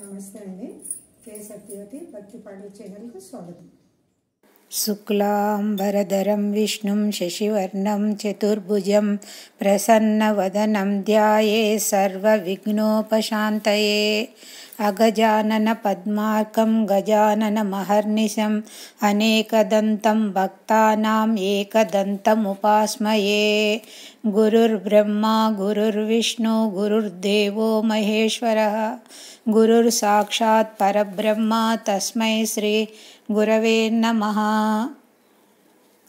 नमस्ते शुक्लाम्बरधरं विष्णुं शशिवर्णं चतुर्भुजं प्रसन्नवदनं ध्याये सर्वविघ्नोपशान्तये अगजाननपद्मार्कं गजाननमहर्निशम् अनेकदन्तं भक्तानाम् एकदन्तमुपास्मये గురుర్ దేవో మహేశ్వర గురుర్ సాక్షాత్ పరబ్రహ్మ తస్మై శ్రీ గురవే నమ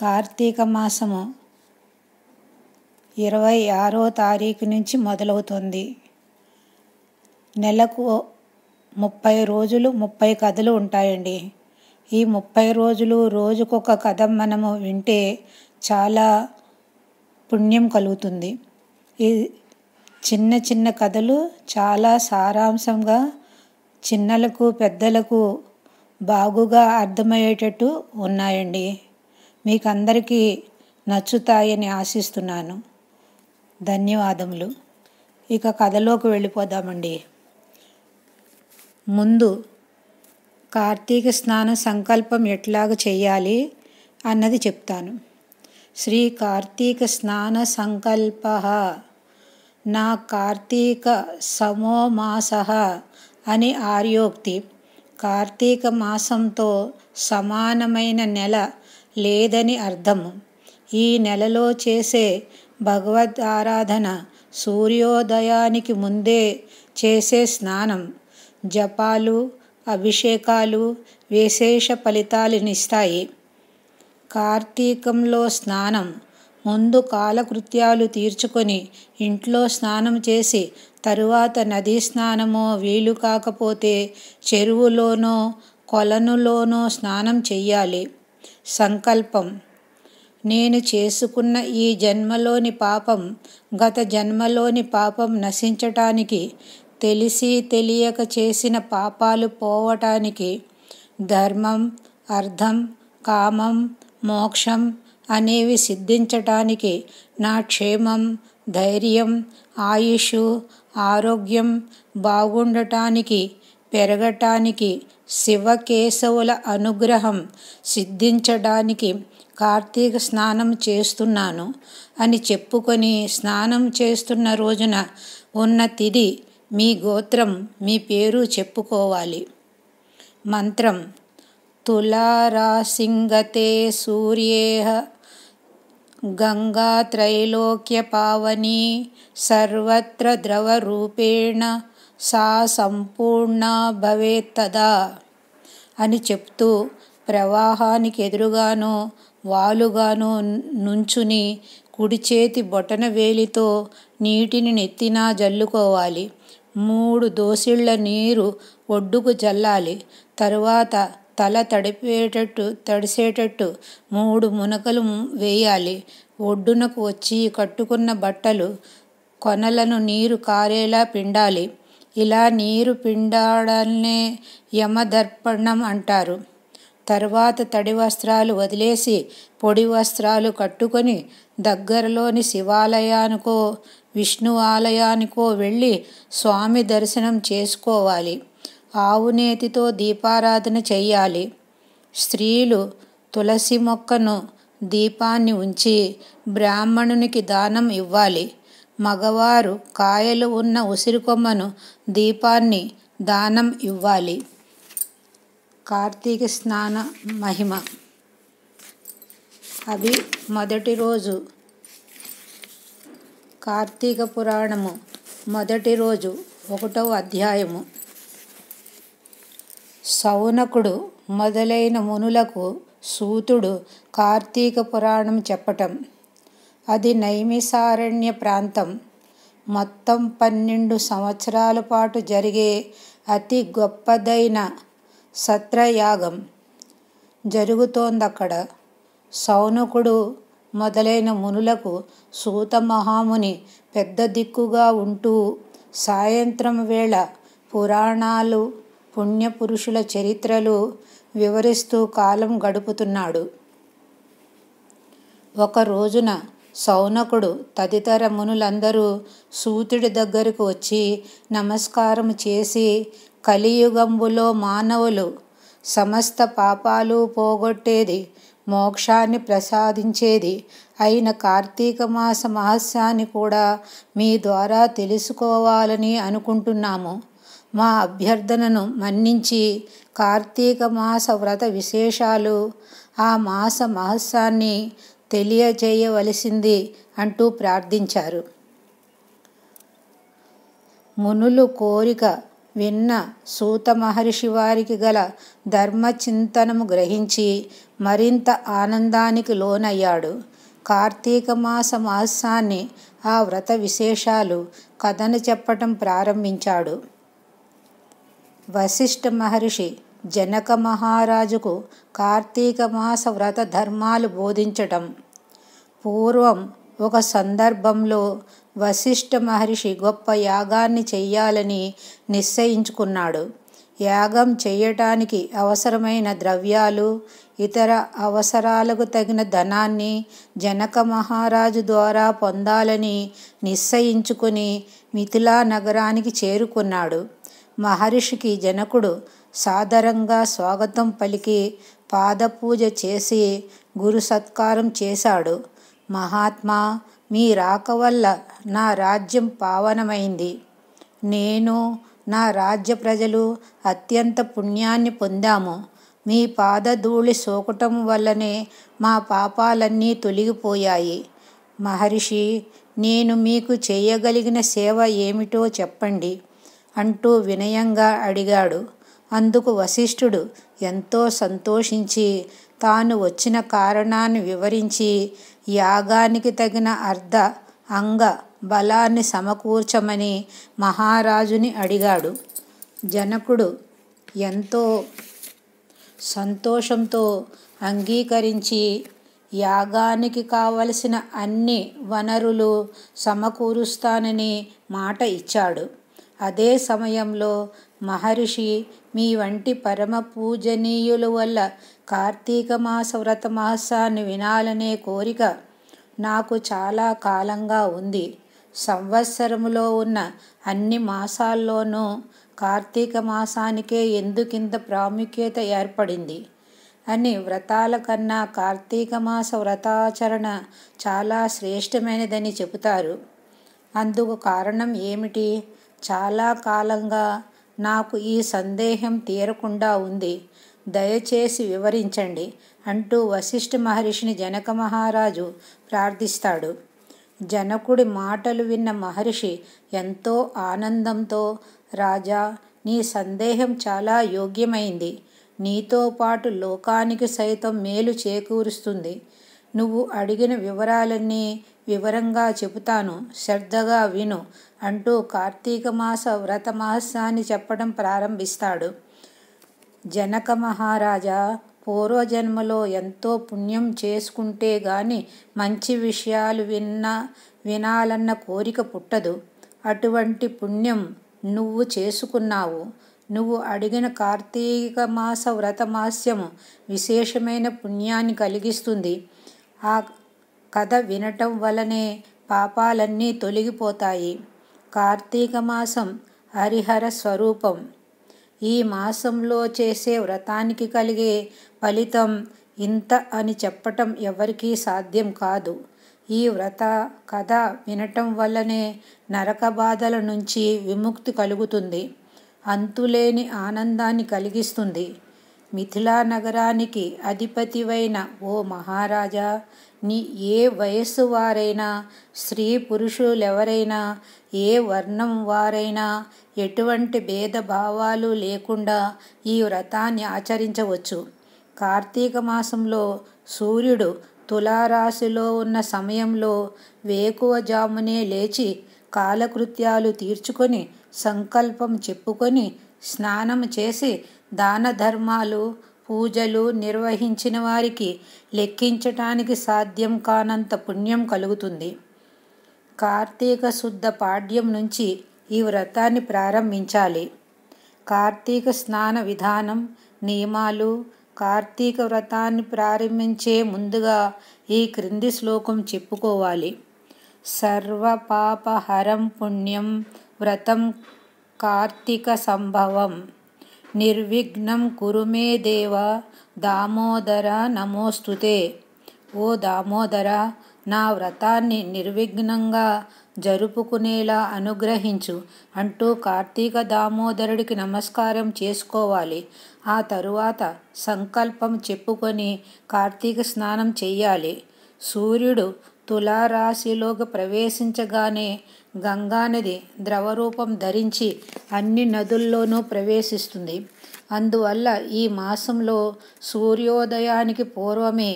కార్తీక మాసము ఇరవై ఆరో తారీఖు నుంచి మొదలవుతుంది నెలకు ముప్పై రోజులు ముప్పై కథలు ఉంటాయండి ఈ ముప్పై రోజులు రోజుకొక కథ మనము వింటే చాలా పుణ్యం కలుగుతుంది ఈ చిన్న చిన్న కథలు చాలా సారాంశంగా చిన్నలకు పెద్దలకు బాగుగా అర్థమయ్యేటట్టు ఉన్నాయండి మీకు అందరికీ నచ్చుతాయని ఆశిస్తున్నాను ధన్యవాదములు ఇక కథలోకి వెళ్ళిపోదామండి ముందు కార్తీక స్నాన సంకల్పం ఎట్లాగ చేయాలి అన్నది చెప్తాను శ్రీ కార్తీక స్నాన సంకల్ప నా కార్తీక సమోమాస అని ఆర్యోక్తి కార్తీక మాసంతో సమానమైన నెల లేదని అర్థము ఈ నెలలో చేసే భగవద్ ఆరాధన సూర్యోదయానికి ముందే చేసే స్నానం జపాలు అభిషేకాలు విశేష ఫలితాలనిస్తాయి కార్తీకంలో స్నానం ముందు కాలకృత్యాలు తీర్చుకొని ఇంట్లో స్నానం చేసి తరువాత నదీ స్నానమో వీలు కాకపోతే చెరువులోనో కొలనులోనో స్నానం చెయ్యాలి సంకల్పం నేను చేసుకున్న ఈ జన్మలోని పాపం గత జన్మలోని పాపం నశించటానికి తెలిసి తెలియక చేసిన పాపాలు పోవటానికి ధర్మం అర్థం కామం మోక్షం అనేవి సిద్ధించటానికి నా క్షేమం ధైర్యం ఆయుష్ ఆరోగ్యం బాగుండటానికి పెరగటానికి శివకేశవుల అనుగ్రహం సిద్ధించడానికి కార్తీక స్నానం చేస్తున్నాను అని చెప్పుకొని స్నానం చేస్తున్న రోజున ఉన్న తిది మీ గోత్రం మీ పేరు చెప్పుకోవాలి మంత్రం तुलारासिङ्गते सूर्येह गङ्गात्रैलोक्यपावनी సర్వత్ర ద్రవరూపేణ సా సంపూర్ణ భవేత్తదా అని చెప్తూ ప్రవాహానికి ఎదురుగానో వాలుగానో నుంచుని కుడి చేతి బొటన వేలితో నీటిని నెత్తినా జల్లుకోవాలి మూడు దోసిళ్ల నీరు ఒడ్డుకు జల్లాలి తరువాత తల తడిపేటట్టు తడిసేటట్టు మూడు మునకలు వేయాలి ఒడ్డునకు వచ్చి కట్టుకున్న బట్టలు కొనలను నీరు కారేలా పిండాలి ఇలా నీరు పిండాడనే యమదర్పణం అంటారు తర్వాత తడి వస్త్రాలు వదిలేసి పొడి వస్త్రాలు కట్టుకొని దగ్గరలోని శివాలయానికో విష్ణు ఆలయానికో వెళ్ళి స్వామి దర్శనం చేసుకోవాలి ఆవునేతితో దీపారాధన చేయాలి స్త్రీలు తులసి మొక్కను దీపాన్ని ఉంచి బ్రాహ్మణునికి దానం ఇవ్వాలి మగవారు కాయలు ఉన్న ఉసిరికొమ్మను దీపాన్ని దానం ఇవ్వాలి కార్తీక స్నాన మహిమ అవి మొదటి రోజు కార్తీక పురాణము మొదటి రోజు ఒకటవ అధ్యాయము శౌనకుడు మొదలైన మునులకు సూతుడు కార్తీక పురాణం చెప్పటం అది నైమిసారణ్య ప్రాంతం మొత్తం పన్నెండు సంవత్సరాల పాటు జరిగే అతి గొప్పదైన సత్రయాగం జరుగుతోందక్కడ శౌనకుడు మొదలైన మునులకు సూత మహాముని పెద్ద దిక్కుగా ఉంటూ సాయంత్రం వేళ పురాణాలు పుణ్యపురుషుల చరిత్రలు వివరిస్తూ కాలం గడుపుతున్నాడు ఒక రోజున సౌనకుడు తదితర మునులందరూ సూతుడి దగ్గరకు వచ్చి నమస్కారం చేసి కలియుగంబులో మానవులు సమస్త పాపాలు పోగొట్టేది మోక్షాన్ని ప్రసాదించేది అయిన కార్తీక మాస మహస్యాన్ని కూడా మీ ద్వారా తెలుసుకోవాలని అనుకుంటున్నాము మా అభ్యర్థనను మన్నించి కార్తీక మాస వ్రత విశేషాలు ఆ మాస మహస్సాన్ని తెలియజేయవలసింది అంటూ ప్రార్థించారు మునులు కోరిక విన్న సూత మహర్షి వారికి గల ధర్మచింతనము గ్రహించి మరింత ఆనందానికి లోనయ్యాడు కార్తీక మాస మాసాన్ని ఆ వ్రత విశేషాలు కథను చెప్పటం ప్రారంభించాడు వశిష్ఠ మహర్షి జనక మహారాజుకు కార్తీక మాస వ్రత ధర్మాలు బోధించటం పూర్వం ఒక సందర్భంలో వశిష్ఠ మహర్షి గొప్ప యాగాన్ని చెయ్యాలని నిశ్చయించుకున్నాడు యాగం చేయటానికి అవసరమైన ద్రవ్యాలు ఇతర అవసరాలకు తగిన ధనాన్ని జనక మహారాజు ద్వారా పొందాలని నిశ్చయించుకుని మిథిలా నగరానికి చేరుకున్నాడు మహర్షికి జనకుడు సాదరంగా స్వాగతం పలికి పాదపూజ చేసి గురు సత్కారం చేశాడు మహాత్మా మీ రాక వల్ల నా రాజ్యం పావనమైంది నేను నా రాజ్య ప్రజలు అత్యంత పుణ్యాన్ని పొందాము మీ పాదధూళి సోకటం వల్లనే మా పాపాలన్నీ తొలగిపోయాయి మహర్షి నేను మీకు చేయగలిగిన సేవ ఏమిటో చెప్పండి అంటూ వినయంగా అడిగాడు అందుకు వశిష్ఠుడు ఎంతో సంతోషించి తాను వచ్చిన కారణాన్ని వివరించి యాగానికి తగిన అర్ధ అంగ బలాన్ని సమకూర్చమని మహారాజుని అడిగాడు జనకుడు ఎంతో సంతోషంతో అంగీకరించి యాగానికి కావలసిన అన్ని వనరులు సమకూరుస్తానని మాట ఇచ్చాడు అదే సమయంలో మహర్షి మీ వంటి పరమ పూజనీయుల వల్ల కార్తీక మాస వ్రత మాసాన్ని వినాలనే కోరిక నాకు చాలా కాలంగా ఉంది సంవత్సరములో ఉన్న అన్ని మాసాల్లోనూ కార్తీక మాసానికే ఎందుకింత ప్రాముఖ్యత ఏర్పడింది అని వ్రతాల కన్నా కార్తీక మాస వ్రతాచరణ చాలా శ్రేష్టమైనదని చెబుతారు అందుకు కారణం ఏమిటి చాలా కాలంగా నాకు ఈ సందేహం తీరకుండా ఉంది దయచేసి వివరించండి అంటూ వశిష్ఠ మహర్షిని జనక మహారాజు ప్రార్థిస్తాడు జనకుడి మాటలు విన్న మహర్షి ఎంతో ఆనందంతో రాజా నీ సందేహం చాలా యోగ్యమైంది నీతో పాటు లోకానికి సైతం మేలు చేకూరుస్తుంది నువ్వు అడిగిన వివరాలన్నీ వివరంగా చెబుతాను శ్రద్ధగా విను అంటూ కార్తీక మాస వ్రత మాసాన్ని చెప్పడం ప్రారంభిస్తాడు జనక మహారాజా పూర్వజన్మలో ఎంతో పుణ్యం చేసుకుంటే గాని మంచి విషయాలు విన్న వినాలన్న కోరిక పుట్టదు అటువంటి పుణ్యం నువ్వు చేసుకున్నావు నువ్వు అడిగిన కార్తీక మాస వ్రతమాస్యము విశేషమైన పుణ్యాన్ని కలిగిస్తుంది ఆ కథ వినటం వలనే పాపాలన్నీ తొలగిపోతాయి కార్తీక మాసం హరిహర స్వరూపం ఈ మాసంలో చేసే వ్రతానికి కలిగే ఫలితం ఇంత అని చెప్పటం ఎవరికీ సాధ్యం కాదు ఈ వ్రత కథ వినటం వల్లనే నరక బాధల నుంచి విముక్తి కలుగుతుంది అంతులేని ఆనందాన్ని కలిగిస్తుంది మిథిలా నగరానికి అధిపతివైన ఓ మహారాజా నీ ఏ వయస్సు వారైనా స్త్రీ పురుషులెవరైనా ఏ వర్ణం వారైనా ఎటువంటి భేదభావాలు లేకుండా ఈ వ్రతాన్ని ఆచరించవచ్చు కార్తీక మాసంలో సూర్యుడు తులారాశిలో ఉన్న సమయంలో వేకువజామునే లేచి కాలకృత్యాలు తీర్చుకొని సంకల్పం చెప్పుకొని స్నానం చేసి దాన ధర్మాలు పూజలు నిర్వహించిన వారికి లెక్కించటానికి సాధ్యం కానంత పుణ్యం కలుగుతుంది కార్తీక శుద్ధ పాడ్యం నుంచి ఈ వ్రతాన్ని ప్రారంభించాలి కార్తీక స్నాన విధానం నియమాలు కార్తీక వ్రతాన్ని ప్రారంభించే ముందుగా ఈ క్రింది శ్లోకం చెప్పుకోవాలి సర్వపాపహరం పుణ్యం వ్రతం కార్తీక సంభవం నిర్విఘ్నం కురు మే దేవ దామోదర నమోస్తుతే ఓ దామోదర నా వ్రతాన్ని నిర్విఘ్నంగా జరుపుకునేలా అనుగ్రహించు అంటూ కార్తీక దామోదరుడికి నమస్కారం చేసుకోవాలి ఆ తరువాత సంకల్పం చెప్పుకొని కార్తీక స్నానం చెయ్యాలి సూర్యుడు తులారాశిలోకి ప్రవేశించగానే గంగానది ద్రవరూపం ధరించి అన్ని నదుల్లోనూ ప్రవేశిస్తుంది అందువల్ల ఈ మాసంలో సూర్యోదయానికి పూర్వమే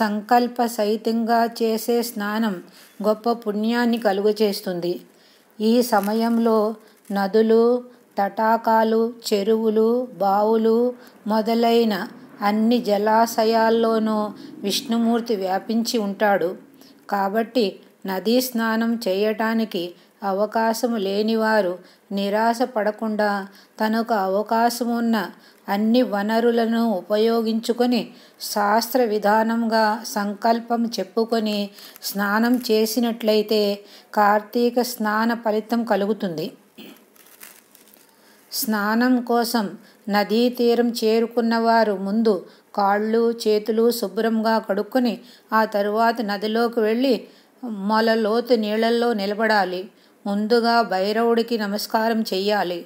సంకల్ప సహితంగా చేసే స్నానం గొప్ప పుణ్యాన్ని చేస్తుంది ఈ సమయంలో నదులు తటాకాలు చెరువులు బావులు మొదలైన అన్ని జలాశయాల్లోనూ విష్ణుమూర్తి వ్యాపించి ఉంటాడు కాబట్టి నదీ స్నానం చేయటానికి అవకాశము లేనివారు నిరాశ పడకుండా అవకాశం ఉన్న అన్ని వనరులను ఉపయోగించుకొని శాస్త్ర విధానంగా సంకల్పం చెప్పుకొని స్నానం చేసినట్లయితే కార్తీక స్నాన ఫలితం కలుగుతుంది స్నానం కోసం నదీ తీరం చేరుకున్నవారు ముందు కాళ్ళు చేతులు శుభ్రంగా కడుక్కొని ఆ తరువాత నదిలోకి వెళ్ళి మొల లోతు నీళ్లలో నిలబడాలి ముందుగా భైరవుడికి నమస్కారం చెయ్యాలి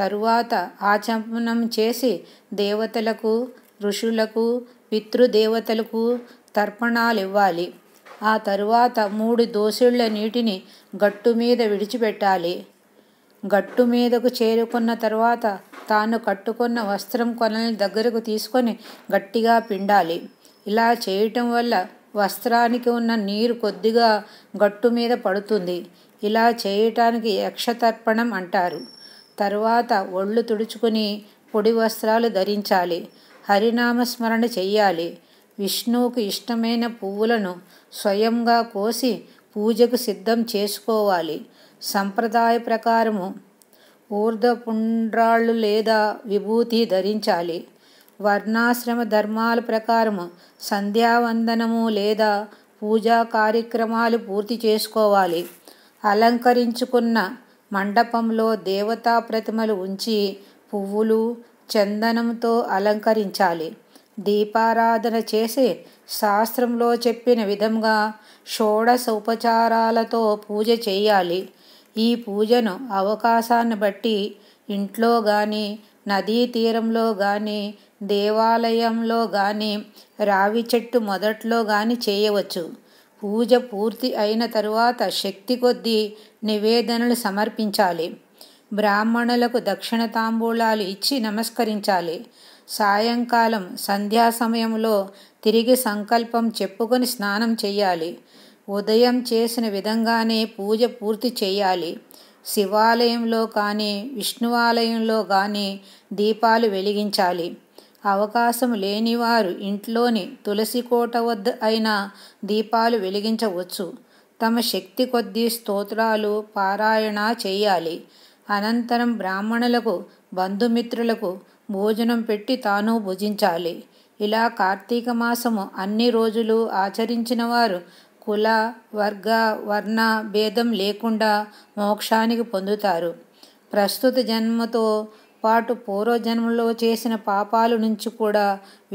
తరువాత ఆచమనం చేసి దేవతలకు ఋషులకు పితృదేవతలకు తర్పణాలు ఇవ్వాలి ఆ తరువాత మూడు దోసుళ్ల నీటిని గట్టు మీద విడిచిపెట్టాలి గట్టు మీదకు చేరుకున్న తర్వాత తాను కట్టుకున్న వస్త్రం కొనల దగ్గరకు తీసుకొని గట్టిగా పిండాలి ఇలా చేయటం వల్ల వస్త్రానికి ఉన్న నీరు కొద్దిగా గట్టు మీద పడుతుంది ఇలా చేయటానికి యక్షతర్పణం అంటారు తరువాత ఒళ్ళు తుడుచుకుని పొడి వస్త్రాలు ధరించాలి హరినామస్మరణ చెయ్యాలి విష్ణువుకు ఇష్టమైన పువ్వులను స్వయంగా కోసి పూజకు సిద్ధం చేసుకోవాలి సంప్రదాయ ప్రకారము ఊర్ధపుండ్రాళ్ళు లేదా విభూతి ధరించాలి వర్ణాశ్రమ ధర్మాల ప్రకారము సంధ్యావందనము లేదా పూజా కార్యక్రమాలు పూర్తి చేసుకోవాలి అలంకరించుకున్న మండపంలో దేవతా ప్రతిమలు ఉంచి పువ్వులు చందనంతో అలంకరించాలి దీపారాధన చేసి శాస్త్రంలో చెప్పిన విధంగా షోడశ ఉపచారాలతో పూజ చేయాలి ఈ పూజను అవకాశాన్ని బట్టి ఇంట్లో కానీ నదీ తీరంలో కానీ దేవాలయంలో గాని రావి చెట్టు మొదట్లో గాని చేయవచ్చు పూజ పూర్తి అయిన తరువాత శక్తి కొద్దీ నివేదనలు సమర్పించాలి బ్రాహ్మణులకు దక్షిణ తాంబూలాలు ఇచ్చి నమస్కరించాలి సాయంకాలం సంధ్యా సమయంలో తిరిగి సంకల్పం చెప్పుకొని స్నానం చేయాలి ఉదయం చేసిన విధంగానే పూజ పూర్తి చేయాలి శివాలయంలో కానీ విష్ణువాలయంలో కానీ దీపాలు వెలిగించాలి అవకాశం లేనివారు ఇంట్లోని తులసి కోట వద్ద అయినా దీపాలు వెలిగించవచ్చు తమ శక్తి కొద్దీ స్తోత్రాలు పారాయణ చేయాలి అనంతరం బ్రాహ్మణులకు బంధుమిత్రులకు భోజనం పెట్టి తాను భుజించాలి ఇలా కార్తీక మాసము అన్ని రోజులు ఆచరించిన వారు కుల వర్గ వర్ణ భేదం లేకుండా మోక్షానికి పొందుతారు ప్రస్తుత జన్మతో పాటు పూర్వజన్మలో చేసిన పాపాల నుంచి కూడా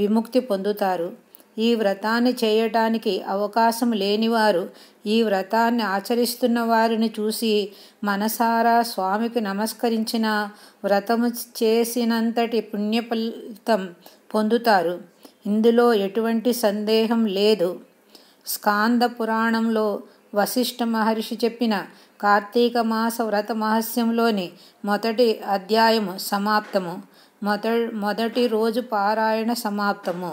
విముక్తి పొందుతారు ఈ వ్రతాన్ని చేయటానికి అవకాశం లేనివారు ఈ వ్రతాన్ని ఆచరిస్తున్న వారిని చూసి మనసారా స్వామికి నమస్కరించిన వ్రతము చేసినంతటి పుణ్యఫలితం పొందుతారు ఇందులో ఎటువంటి సందేహం లేదు స్కాంద పురాణంలో వశిష్ఠ మహర్షి చెప్పిన కార్తీక మాస వ్రత మహస్యంలోని మొదటి అధ్యాయము సమాప్తము మొద మొదటి రోజు పారాయణ సమాప్తము